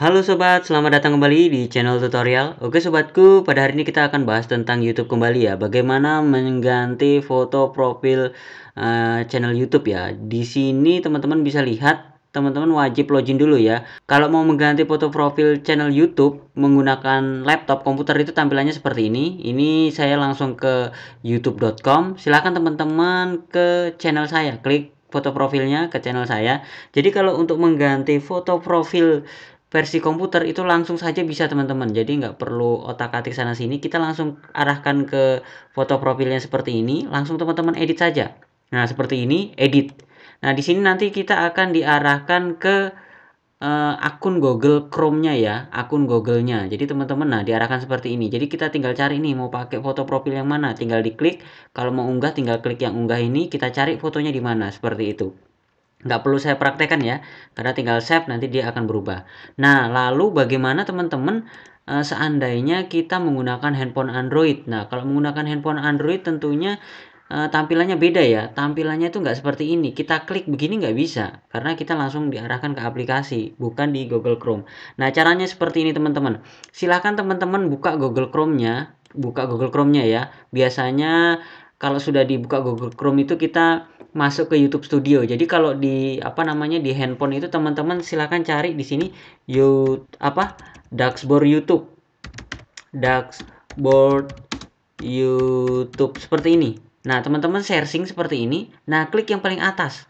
Halo sobat, selamat datang kembali di channel tutorial. Oke sobatku, pada hari ini kita akan bahas tentang YouTube kembali ya. Bagaimana mengganti foto profil uh, channel YouTube ya. Di sini teman-teman bisa lihat teman-teman wajib login dulu ya. Kalau mau mengganti foto profil channel YouTube menggunakan laptop komputer itu tampilannya seperti ini. Ini saya langsung ke youtube.com. Silahkan teman-teman ke channel saya, klik foto profilnya ke channel saya. Jadi kalau untuk mengganti foto profil versi komputer itu langsung saja bisa teman-teman jadi nggak perlu otak-atik sana sini kita langsung arahkan ke foto profilnya seperti ini langsung teman-teman edit saja nah seperti ini edit nah di sini nanti kita akan diarahkan ke uh, akun Google Chrome-nya ya akun Google-nya jadi teman-teman nah diarahkan seperti ini jadi kita tinggal cari nih mau pakai foto profil yang mana tinggal diklik kalau mau unggah tinggal klik yang unggah ini kita cari fotonya di mana seperti itu nggak perlu saya praktekkan ya karena tinggal save nanti dia akan berubah nah lalu bagaimana teman-teman eh, seandainya kita menggunakan handphone Android nah kalau menggunakan handphone Android tentunya eh, tampilannya beda ya tampilannya itu nggak seperti ini kita klik begini nggak bisa karena kita langsung diarahkan ke aplikasi bukan di Google Chrome nah caranya seperti ini teman-teman silahkan teman-teman buka Google Chrome nya buka Google Chrome nya ya biasanya kalau sudah dibuka Google Chrome itu kita masuk ke YouTube Studio. Jadi kalau di apa namanya di handphone itu teman-teman silahkan cari di sini you apa dashboard YouTube. Dashboard YouTube seperti ini. Nah, teman-teman searching seperti ini. Nah, klik yang paling atas.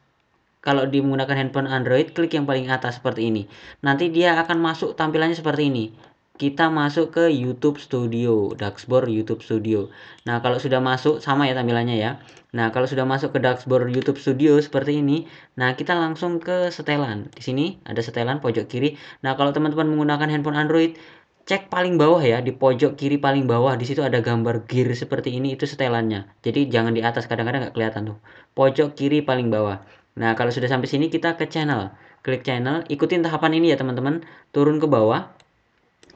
Kalau menggunakan handphone Android, klik yang paling atas seperti ini. Nanti dia akan masuk tampilannya seperti ini kita masuk ke YouTube Studio, dashboard YouTube Studio. Nah, kalau sudah masuk sama ya tampilannya ya. Nah, kalau sudah masuk ke dashboard YouTube Studio seperti ini, nah kita langsung ke setelan. Di sini ada setelan pojok kiri. Nah, kalau teman-teman menggunakan handphone Android, cek paling bawah ya, di pojok kiri paling bawah di situ ada gambar gear seperti ini itu setelannya. Jadi jangan di atas, kadang-kadang nggak kelihatan tuh. Pojok kiri paling bawah. Nah, kalau sudah sampai sini kita ke channel. Klik channel, ikutin tahapan ini ya teman-teman. Turun ke bawah,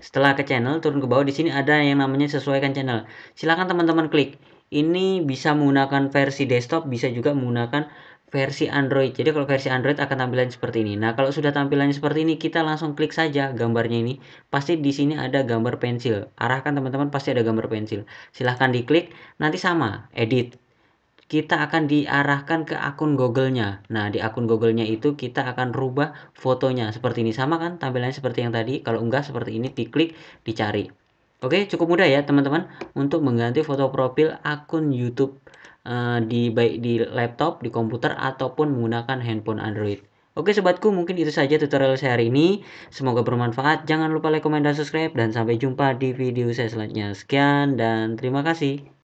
setelah ke channel, turun ke bawah di sini ada yang namanya sesuaikan channel. Silakan teman-teman klik. Ini bisa menggunakan versi desktop, bisa juga menggunakan versi Android. Jadi kalau versi Android akan tampilan seperti ini. Nah, kalau sudah tampilannya seperti ini, kita langsung klik saja gambarnya ini. Pasti di sini ada gambar pensil. Arahkan teman-teman pasti ada gambar pensil. Silahkan diklik, nanti sama, edit kita akan diarahkan ke akun Google-nya. Nah, di akun Google-nya itu kita akan rubah fotonya seperti ini. Sama kan tampilannya seperti yang tadi. Kalau enggak seperti ini diklik dicari. Oke, cukup mudah ya teman-teman untuk mengganti foto profil akun YouTube uh, di baik di laptop, di komputer ataupun menggunakan handphone Android. Oke sobatku, mungkin itu saja tutorial saya hari ini. Semoga bermanfaat. Jangan lupa like, komen, dan subscribe. Dan sampai jumpa di video saya selanjutnya. Sekian dan terima kasih.